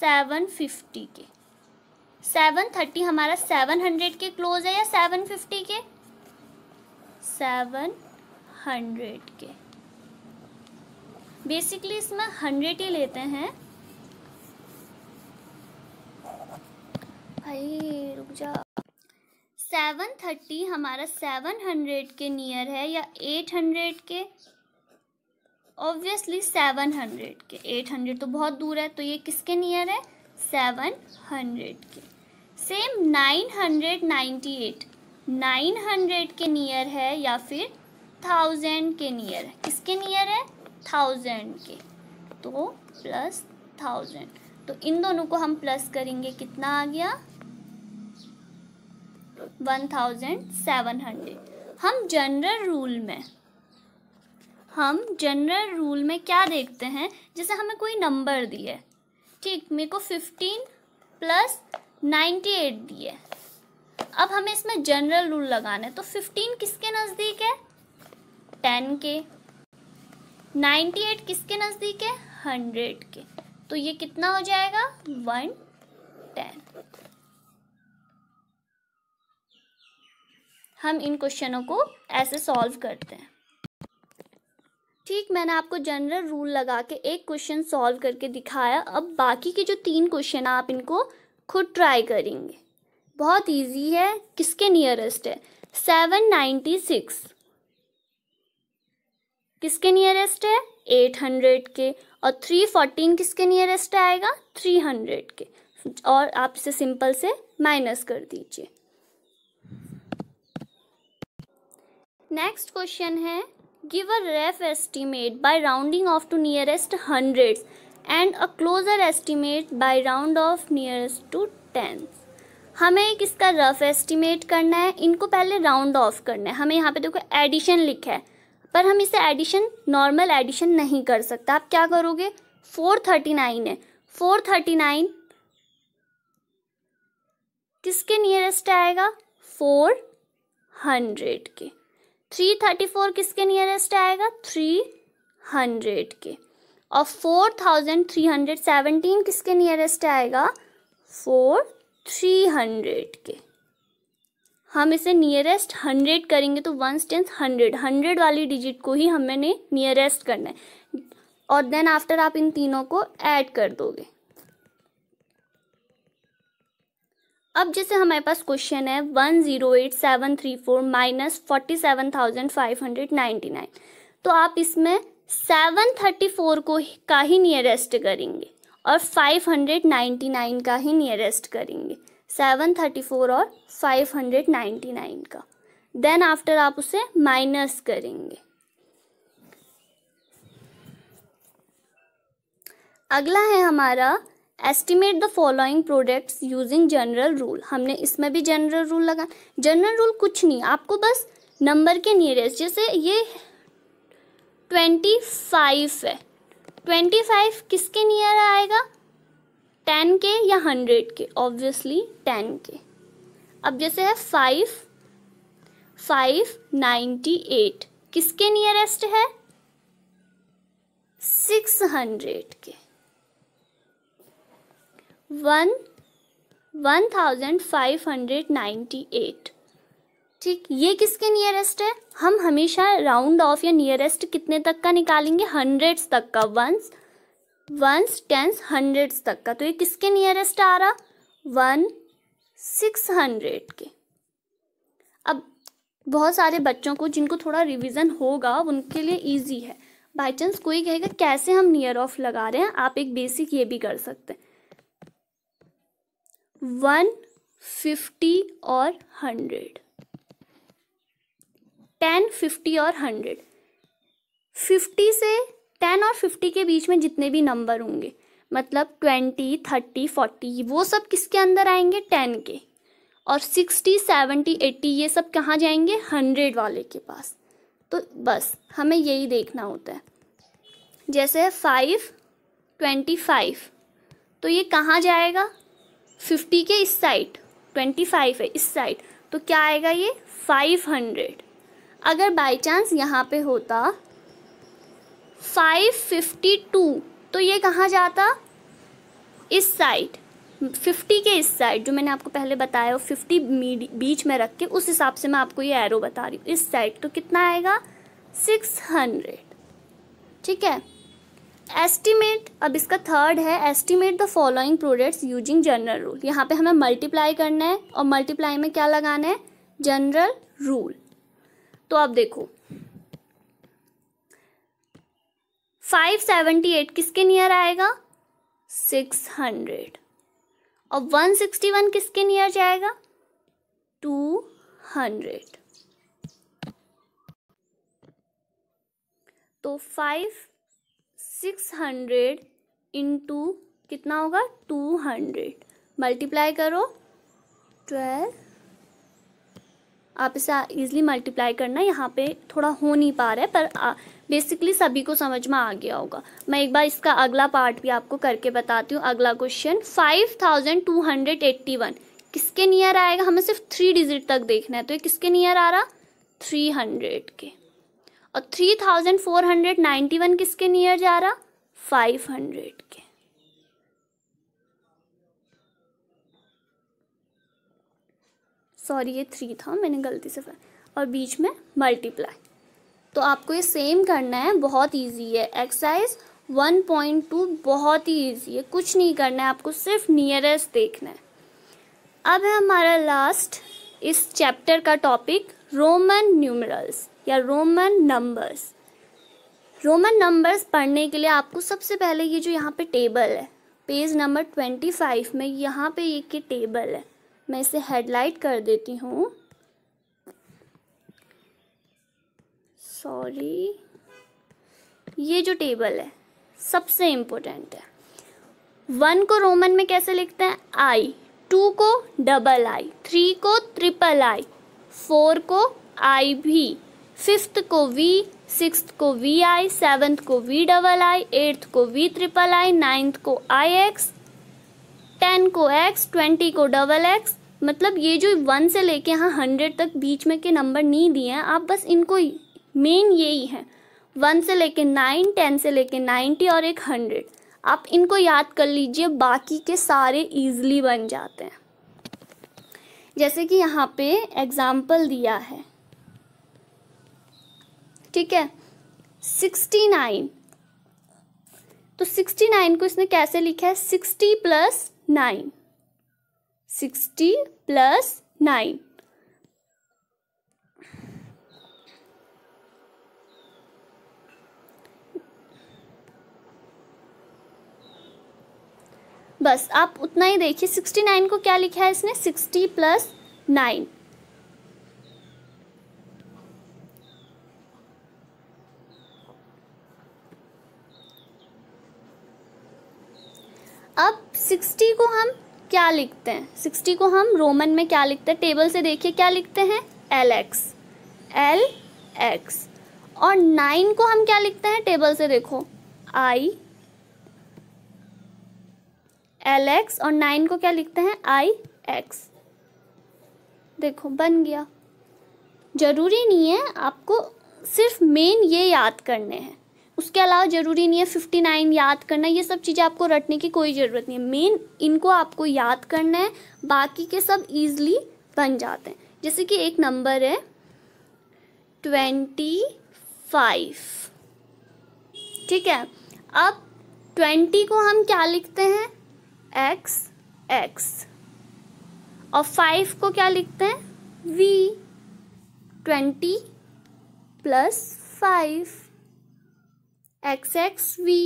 A: सेवन फिफ्टी के सेवन थर्टी हमारा सेवन हंड्रेड के क्लोज है या सेवन फिफ्टी के सेवन हंड्रेड के बेसिकली इसमें हंड्रेड ही लेते हैं भाई रुक जा सेवन थर्टी हमारा सेवन हंड्रेड के नियर है या एट हंड्रेड के ऑब्वियसली सेवन हंड्रेड के एट हंड्रेड तो बहुत दूर है तो ये किसके नियर है सेवन हंड्रेड के सेम 998 900 के नियर है या फिर थाउजेंड के नियर है किसके नियर है थाउजेंड के तो प्लस थाउजेंड तो इन दोनों को हम प्लस करेंगे कितना आ गया वन थाउजेंड सेवन हंड्रेड हम जनरल रूल में हम जनरल रूल में क्या देखते हैं जैसे हमें कोई नंबर दिए ठीक मेरे को फिफ्टीन प्लस नाइन्टी एट दिए अब हमें इसमें जनरल रूल लगाना है तो फिफ्टीन किसके नज़दीक है टेन के नाइन्टी एट किसके नज़दीक है हंड्रेड के तो ये कितना हो जाएगा वन टेन हम इन क्वेश्चनों को ऐसे सॉल्व करते हैं ठीक मैंने आपको जनरल रूल लगा के एक क्वेश्चन सॉल्व करके दिखाया अब बाकी के जो तीन क्वेश्चन आप इनको खुद ट्राई करेंगे बहुत इजी है किसके नियरेस्ट है सेवन नाइन्टी सिक्स किसके नियरेस्ट है एट हंड्रेड के और थ्री फोर्टीन किसके नियरेस्ट आएगा थ्री हंड्रेड के और आप इसे सिंपल से माइनस कर दीजिए नेक्स्ट क्वेश्चन है give a rough estimate by rounding off to nearest hundreds and a closer estimate by round off nearest to ten हमें एक इसका रफ एस्टिमेट करना है इनको पहले राउंड ऑफ करना है हमें यहाँ पे देखो एडिशन लिखा है पर हम इसे एडिशन नॉर्मल एडिशन नहीं कर सकते आप क्या करोगे फोर थर्टी नाइन है फोर थर्टी नाइन किसके नियरेस्ट आएगा फोर हंड्रेड के थ्री थर्टी फोर किसके नियरेस्ट आएगा थ्री हंड्रेड के और सेवनटीन किसके नियरेस्ट आएगा फोर थ्री हंड्रेड के हम इसे नियरेस्ट हंड्रेड करेंगे तो वन टेंस हंड्रेड हंड्रेड वाली डिजिट को ही हमें नियरेस्ट करना है और देन आफ्टर आप इन तीनों को ऐड कर दोगे अब जैसे हमारे पास क्वेश्चन है one zero eight seven three four minus forty seven thousand five hundred ninety nine तो आप इसमें सेवन थर्टी फोर को का ही नियरेस्ट करेंगे और फाइव हंड्रेड नाइन्टी नाइन का ही नियरेस्ट करेंगे सेवन थर्टी फोर और फाइव हंड्रेड नाइन्टी नाइन का देन आफ्टर आप उसे माइनस करेंगे अगला है हमारा estimate the following products using general rule हमने इसमें भी जनरल रूल लगा जनरल रूल कुछ नहीं आपको बस नंबर के नियरेस्ट जैसे ये ट्वेंटी फाइव है ट्वेंटी फाइव किसके नियर आएगा टेन के या हंड्रेड के ऑब्वियसली टेन के अब जैसे है फाइव फाइव नाइन्टी एट किसके नियरेस्ट है सिक्स हंड्रेड के one one thousand five hundred ninety eight ठीक ये किसके नियरेस्ट है हम हमेशा राउंड ऑफ या नियरेस्ट कितने तक का निकालेंगे हंड्रेड्स तक का वंस वंस टेंस हंड्रेड्स तक का तो ये किसके नियरेस्ट आ रहा वन सिक्स हंड्रेड के अब बहुत सारे बच्चों को जिनको थोड़ा रिवीजन होगा उनके लिए इजी है बाई चांस कोई कहेगा कैसे हम नियर ऑफ लगा रहे हैं आप एक बेसिक ये भी कर सकते हैं वन फिफ्टी और हंड्रेड टेन फिफ्टी और हंड्रेड फिफ्टी से टेन और फिफ्टी के बीच में जितने भी नंबर होंगे मतलब ट्वेंटी थर्टी फोर्टी वो सब किसके अंदर आएंगे टेन के और सिक्सटी सेवेंटी एट्टी ये सब कहाँ जाएंगे हंड्रेड वाले के पास तो बस हमें यही देखना होता है जैसे फाइव ट्वेंटी फाइव तो ये कहाँ जाएगा फिफ्टी के इस साइड ट्वेंटी फाइव है इस साइड तो क्या आएगा ये फाइव हंड्रेड अगर बाई चांस यहाँ पे होता फाइव फिफ्टी टू तो ये कहाँ जाता इस साइड फिफ्टी के इस साइड जो मैंने आपको पहले बताया वो फिफ्टी बीच में रख के उस हिसाब से मैं आपको ये एरो बता रही हूँ इस साइड तो कितना आएगा सिक्स हंड्रेड ठीक है एस्टिमेट अब इसका थर्ड है estimate the following products using general rule यहाँ पे हमें मल्टीप्लाई करना है और मल्टीप्लाई में क्या लगाना है जनरल रूल तो आप देखो 578 किसके नियर आएगा 600 और 161 किसके नियर जाएगा 200 तो 5 600 इनटू कितना होगा 200 मल्टीप्लाई करो 12 आप इसे ईजिली मल्टीप्लाई करना यहाँ पे थोड़ा हो नहीं पा रहा है पर आ, बेसिकली सभी को समझ में आ गया होगा मैं एक बार इसका अगला पार्ट भी आपको करके बताती हूँ अगला question five thousand two hundred eighty one किसके नियर आएगा हमें सिर्फ थ्री डिजिट तक देखना है तो ये किसके नियर आ रहा थ्री हंड्रेड के और three thousand four hundred ninety one किसके नियर जा रहा फाइव हंड्रेड सॉरी ये थ्री था मैंने गलती से और बीच में मल्टीप्लाई तो आपको ये सेम करना है बहुत ईजी है एक्सरसाइज 1.2 बहुत ही ईजी है कुछ नहीं करना है आपको सिर्फ नियरेस्ट देखना है अब है हमारा लास्ट इस चैप्टर का टॉपिक रोमन न्यूमरल्स या रोमन नंबर्स रोमन नंबर्स पढ़ने के लिए आपको सबसे पहले ये जो यहाँ पे टेबल है पेज नंबर 25 में यहाँ पे ये टेबल है मैं इसे हेडलाइट कर देती हूँ सॉरी ये जो टेबल है सबसे इम्पोर्टेंट है वन को रोमन में कैसे लिखते हैं आई टू को डबल आई थ्री को ट्रिपल आई फोर को आई भी फिफ्थ को वी सिक्स को वी आई सेवन्थ को वी डबल आई एट्थ को वी ट्रिपल आई नाइन्थ को आई एक्स टेन को एक्स ट्वेंटी को डबल एक्स मतलब ये जो वन से लेके यहाँ हंड्रेड तक बीच में के नंबर नहीं दिए हैं आप बस इनको मेन यही है वन से लेके नाइन टेन से लेके नाइन्टी और एक हंड्रेड आप इनको याद कर लीजिए बाकी के सारे ईजली बन जाते हैं जैसे कि यहाँ पे एग्जाम्पल दिया है ठीक है सिक्सटी नाइन तो सिक्सटी नाइन को इसने कैसे लिखा है sixty plus nine sixty plus nine बस आप उतना ही देखिए सिक्सटी नाइन को क्या लिखा है इसने सिक्सटी प्लस नाइन क्या लिखते हैं सिक्सटी को हम रोमन में क्या लिखते हैं टेबल से देखिए क्या लिखते हैं एल एक्स एल एक्स और नाइन को हम क्या लिखते हैं टेबल से देखो आई एल एक्स और नाइन को क्या लिखते हैं आई एक्स देखो बन गया ज़रूरी नहीं है आपको सिर्फ मेन ये याद करने हैं उसके अलावा ज़रूरी नहीं है फिफ्टी नाइन याद करना ये सब चीज़ें आपको रटने की कोई ज़रूरत नहीं है मेन इनको आपको याद करना है बाकी के सब ईजिली बन जाते हैं जैसे कि एक नंबर है ट्वेंटी फाइव ठीक है अब ट्वेंटी को हम क्या लिखते हैं एक्स एक्स और फाइव को क्या लिखते हैं V twenty plus five X X V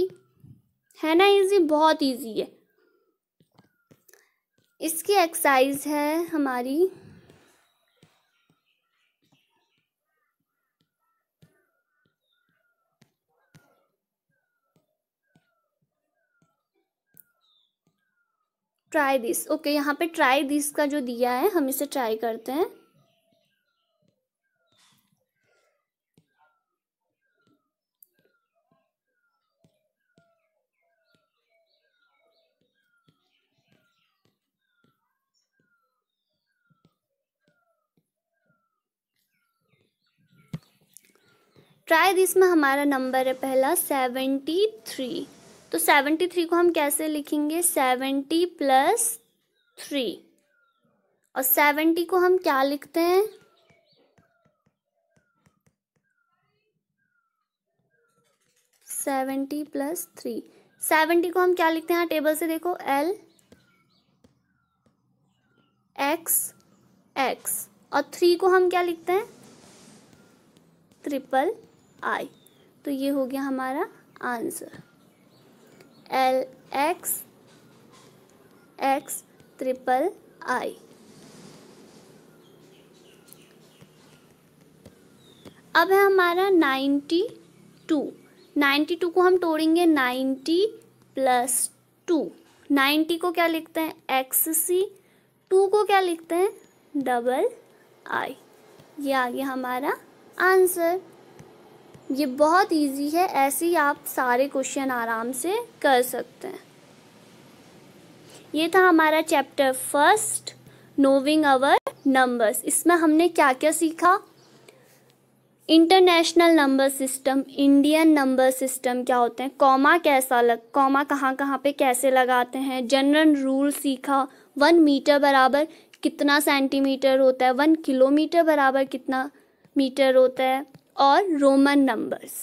A: है ना इजी बहुत इजी है इसकी एक्सरसाइज है हमारी ट्राई दिस ओके यहाँ पे ट्राई दिस का जो दिया है हम इसे ट्राई करते हैं ट्राई दिस में हमारा नंबर है पहला सेवेंटी थ्री तो सेवेंटी थ्री को हम कैसे लिखेंगे सेवेंटी प्लस थ्री और सेवेंटी को हम क्या लिखते हैं सेवेंटी प्लस थ्री सेवेंटी को हम क्या लिखते हैं टेबल हाँ, से देखो एल एक्स एक्स और थ्री को हम क्या लिखते हैं ट्रिपल आई तो ये हो गया हमारा answer L X X triple I अब है हमारा नाइन्टी टू नाइन्टी टू को हम तोड़ेंगे नाइन्टी प्लस टू नाइन्टी को क्या लिखते हैं एक्स सी टू को क्या लिखते हैं डबल आई ये आ गया हमारा आंसर ये बहुत इजी है ऐसे ही आप सारे क्वेश्चन आराम से कर सकते हैं ये था हमारा chapter first knowing our numbers इसमें हमने क्या क्या सीखा international number system Indian number system क्या होते हैं कॉमा कैसा लग कॉमा कहाँ कहाँ पे कैसे लगाते हैं जनरल रूल सीखा वन मीटर बराबर कितना सेंटीमीटर होता है वन किलोमीटर बराबर कितना मीटर होता है और रोमन नंबर्स